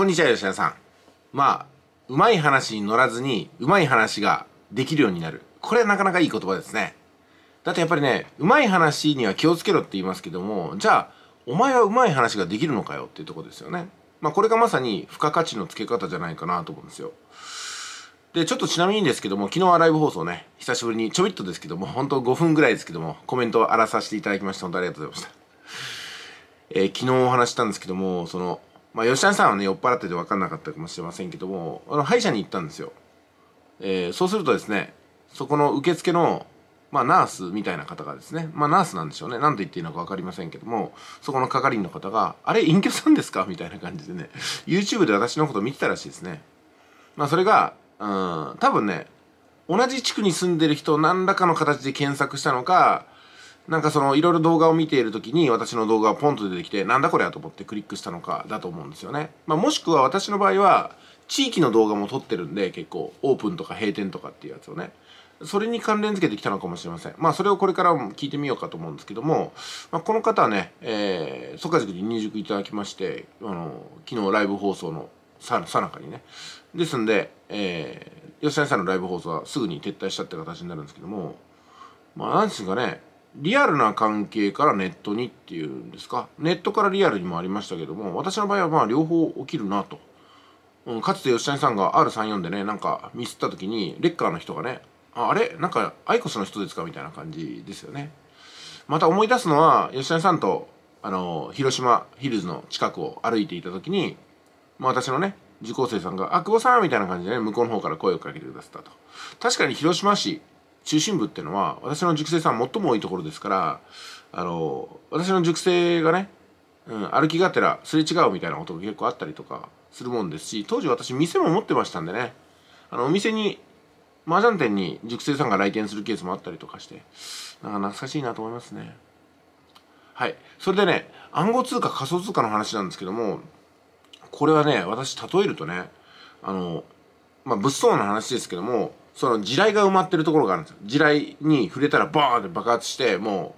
こんにちは、吉田さん。まあ、うまい話に乗らずに、うまい話ができるようになる。これはなかなかいい言葉ですね。だってやっぱりね、うまい話には気をつけろって言いますけども、じゃあ、お前はうまい話ができるのかよっていうとこですよね。まあ、これがまさに付加価値の付け方じゃないかなと思うんですよ。で、ちょっとちなみにですけども、昨日はライブ放送ね、久しぶりにちょびっとですけども、本当5分ぐらいですけども、コメントを荒らさせていただきまして、本当ありがとうございました。えー、昨日お話したんですけども、その、まあ、吉田さんはね、酔っ払ってて分かんなかったかもしれませんけども、あの、歯医者に行ったんですよ。えー、そうするとですね、そこの受付の、まあ、ナースみたいな方がですね、まあ、ナースなんでしょうね。何と言っていいのか分かりませんけども、そこの係員の方が、あれ、隠居さんですかみたいな感じでね、YouTube で私のこと見てたらしいですね。まあ、それが、うん、多分ね、同じ地区に住んでる人を何らかの形で検索したのか、なんかそのいろいろ動画を見ている時に私の動画がポンと出てきてなんだこれやと思ってクリックしたのかだと思うんですよね。まあ、もしくは私の場合は地域の動画も撮ってるんで結構オープンとか閉店とかっていうやつをねそれに関連付けてきたのかもしれません。まあそれをこれからも聞いてみようかと思うんですけども、まあ、この方はね、えー、ソカ塾に入塾いただきまして、あの、昨日ライブ放送のささなかにね。ですんで、えー、吉谷さんのライブ放送はすぐに撤退したって形になるんですけども、まあなんですかね、リアルな関係からネットにっていうんですかネットからリアルにもありましたけども私の場合はまあ両方起きるなと、うん、かつて吉谷さんが R34 でねなんかミスった時にレッカーの人がねああれなんかアイコスの人ですかみたいな感じですよねまた思い出すのは吉谷さんとあの広島ヒルズの近くを歩いていた時に、まあ、私のね受講生さんが「あ久保さん」みたいな感じでね向こうの方から声をかけてくださったと確かに広島市中心部っていうのは私の熟成さん最も多いところですからあの私の熟成がね、うん、歩きがてらすれ違うみたいなことが結構あったりとかするもんですし当時私店も持ってましたんでねあのお店に麻雀店に熟成さんが来店するケースもあったりとかしてなんか懐かしいなと思いますねはいそれでね暗号通貨仮想通貨の話なんですけどもこれはね私例えるとねあのまあ物騒な話ですけどもその地雷が埋まってるところがあるんですよ地雷に触れたらバーンって爆発しても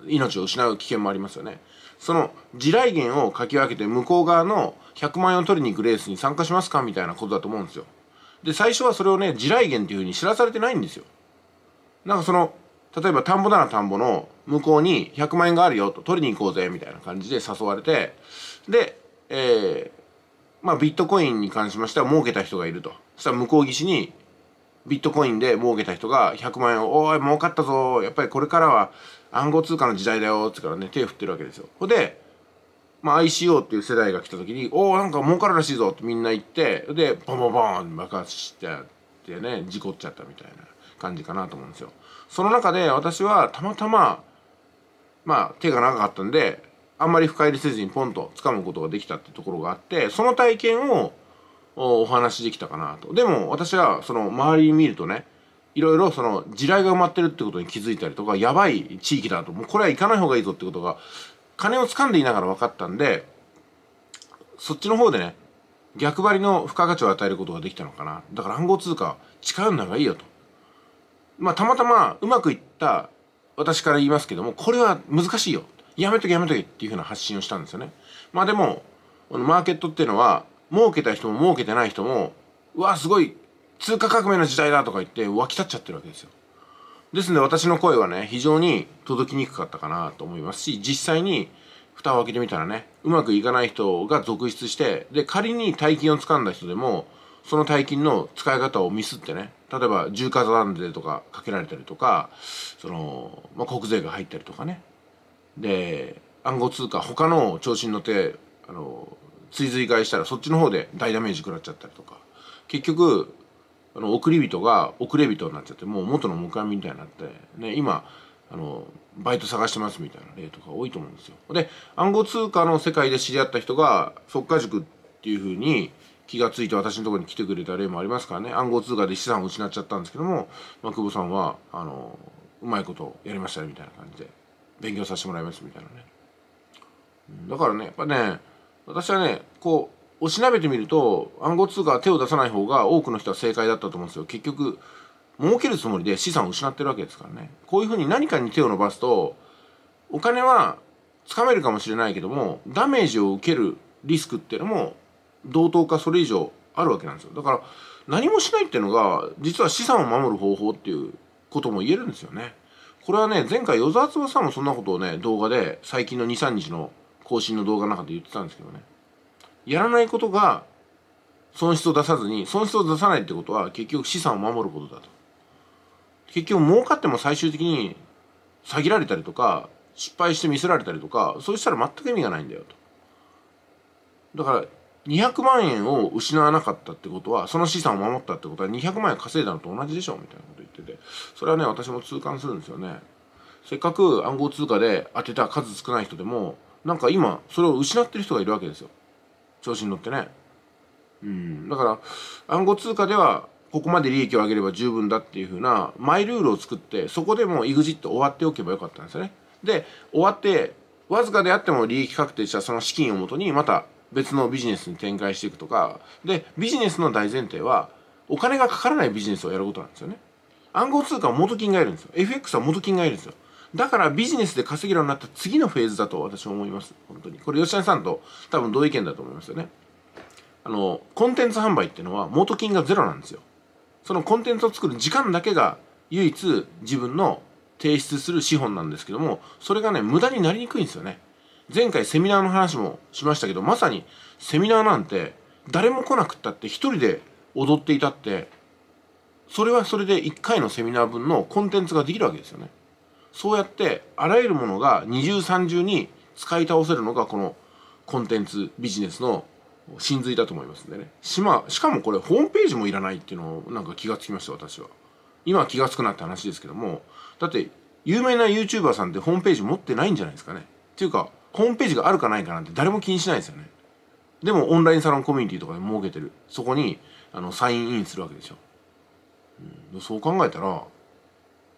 う命を失う危険もありますよねその地雷源をかき分けて向こう側の100万円を取りに行くレースに参加しますかみたいなことだと思うんですよで最初はそれをね地雷原っていうふうに知らされてないんですよなんかその例えば田んぼなら田んぼの向こうに100万円があるよと取りに行こうぜみたいな感じで誘われてでえー、まあビットコインに関しましては儲けた人がいるとそしたら向こう岸にビットコインで儲けた人が100万円を「おい儲かったぞやっぱりこれからは暗号通貨の時代だよ」っつからね手振ってるわけですよ。ほで、まあ、ICO っていう世代が来た時に「おおんか儲かるらしいぞ」ってみんな言ってでボンボンボン爆発しちゃってね事故っちゃったみたいな感じかなと思うんですよ。その中で私はたまたままあ手が長かったんであんまり深入りせずにポンと掴むことができたってところがあってその体験をお話できたかなと。でも私はその周り見るとね、いろいろその地雷が埋まってるってことに気づいたりとか、やばい地域だと、もうこれは行かない方がいいぞってことが、金を掴んでいながら分かったんで、そっちの方でね、逆張りの付加価値を与えることができたのかな。だから暗号通貨、近寄んながいいよと。まあたまたまうまくいった私から言いますけども、これは難しいよ。やめとけやめとけっていうふうな発信をしたんですよね。まあでも、このマーケットっていうのは、儲けた人も儲けてない人もうわすごい通貨革命の時代だとか言って湧き立っちゃってるわけですよですので私の声はね非常に届きにくかったかなと思いますし実際に蓋を開けてみたらねうまくいかない人が続出してで仮に大金を掴んだ人でもその大金の使い方をミスってね例えば重火算税とかかけられたりとかその、まあ、国税が入ったりとかねで暗号通貨他の調子に乗ってあの追随会したらそっちの方で大ダメージ食らっちゃったりとか結局あの送り人が送れ人になっちゃってもう元の迎えみたいになって、ね、今あのバイト探してますみたいな例とか多いと思うんですよ。で暗号通貨の世界で知り合った人が即価塾っていうふうに気がついて私のところに来てくれた例もありますからね暗号通貨で資産を失っちゃったんですけども、まあ、久保さんはあのうまいことやりましたねみたいな感じで勉強させてもらいますみたいなね。だからねやっぱね私はねこうおしなべてみると暗号通貨は手を出さない方が多くの人は正解だったと思うんですよ結局儲けるつもりで資産を失ってるわけですからねこういうふうに何かに手を伸ばすとお金はつかめるかもしれないけどもダメージを受けるリスクっていうのも同等かそれ以上あるわけなんですよだから何もしないっていうのが実は資産を守る方法っていうことも言えるんですよねこれはね前回与沢翼さんもそんなことをね動画で最近の23日の更新の動画の中で言ってたんですけどねやらないことが損失を出さずに損失を出さないってことは結局資産を守ることだと結局儲かっても最終的に詐欺られたりとか失敗してミスられたりとかそうしたら全く意味がないんだよとだから200万円を失わなかったってことはその資産を守ったってことは200万円稼いだのと同じでしょみたいなこと言っててそれはね私も痛感するんですよねせっかく暗号通貨で当てた数少ない人でもなんか今それを失ってる人がいるわけですよ調子に乗ってねうんだから暗号通貨ではここまで利益を上げれば十分だっていうふうなマイルールを作ってそこでもう EXIT 終わっておけばよかったんですよねで終わってわずかであっても利益確定したその資金をもとにまた別のビジネスに展開していくとかでビジネスの大前提はお金がかからないビジネスをやることなんですよね暗号通貨は元金がいるんですよ FX は元金がいるんですよだからビジネスで稼げるようになった次のフェーズだと私は思います。本当に。これ吉谷さんと多分同意見だと思いますよね。あの、コンテンツ販売っていうのは元金がゼロなんですよ。そのコンテンツを作る時間だけが唯一自分の提出する資本なんですけども、それがね、無駄になりにくいんですよね。前回セミナーの話もしましたけど、まさにセミナーなんて誰も来なくったって一人で踊っていたって、それはそれで1回のセミナー分のコンテンツができるわけですよね。そうやってあらゆるものが二重三重に使い倒せるのがこのコンテンツビジネスの真髄だと思いますんでねし,、ま、しかもこれホームページもいらないっていうのをなんか気がつきました私は今は気がつくなって話ですけどもだって有名な YouTuber さんってホームページ持ってないんじゃないですかねっていうかホームページがあるかないかなんて誰も気にしないですよねでもオンラインサロンコミュニティとかで設けてるそこにあのサインインするわけでしょ、うん、そう考えたら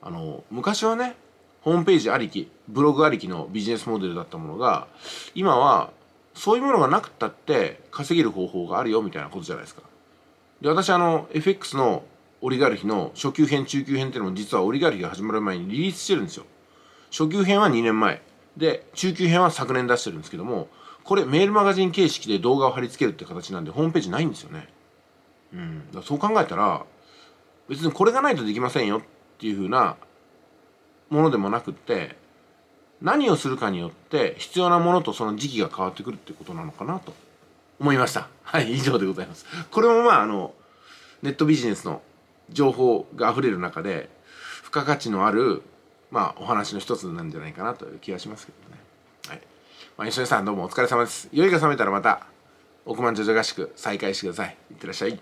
あの昔はねホームページありき、ブログありきのビジネスモデルだったものが、今はそういうものがなくったって稼げる方法があるよみたいなことじゃないですか。で、私あの、FX のオリガルヒの初級編、中級編っていうのも実はオリガルヒが始まる前にリリースしてるんですよ。初級編は2年前。で、中級編は昨年出してるんですけども、これメールマガジン形式で動画を貼り付けるって形なんで、ホームページないんですよね。うん。だそう考えたら、別にこれがないとできませんよっていう風なものでもなくって何をするかによって必要なものとその時期が変わってくるってことなのかなと思いましたはい以上でございますこれもまああのネットビジネスの情報があふれる中で付加価値のあるまあお話の一つなんじゃないかなという気がしますけどねはい、まあ、吉野さんどうもお疲れ様です酔いが覚めたらまた億万長女合宿再開してくださいいってらっしゃい